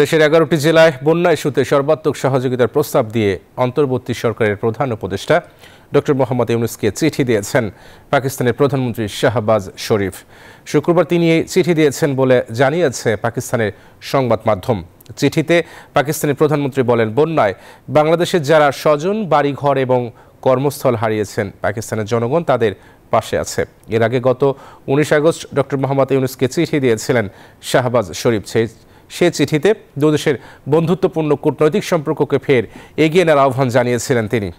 দেশের এগারোটি জেলায় বন্যা ইস্যুতে সর্বাত্মক সহযোগিতার প্রস্তাব দিয়ে অন্তর্বর্তী সরকারের প্রধান উপদেষ্টা ডক্টর মোহাম্মদ ইউনুসকে চিঠি দিয়েছেন পাকিস্তানের প্রধানমন্ত্রী শাহবাজ শরীফ শুক্রবার তিনি চিঠি দিয়েছেন বলে জানিয়েছে পাকিস্তানের সংবাদ মাধ্যম চিঠিতে পাকিস্তানের প্রধানমন্ত্রী বলেন বন্যায় বাংলাদেশের যারা স্বজন বাড়িঘর এবং কর্মস্থল হারিয়েছেন পাকিস্তানের জনগণ তাদের পাশে আছে এর আগে গত উনিশ আগস্ট ডক্টর মোহাম্মদ ইউনুসকে চিঠি দিয়েছিলেন শাহবাজ শরীফ সেই সে চিঠিতে দুদেশের বন্ধুত্বপূর্ণ কূটনৈতিক সম্পর্ককে ফের এগিয়ে নেওয়ার আহ্বান জানিয়েছিলেন তিনি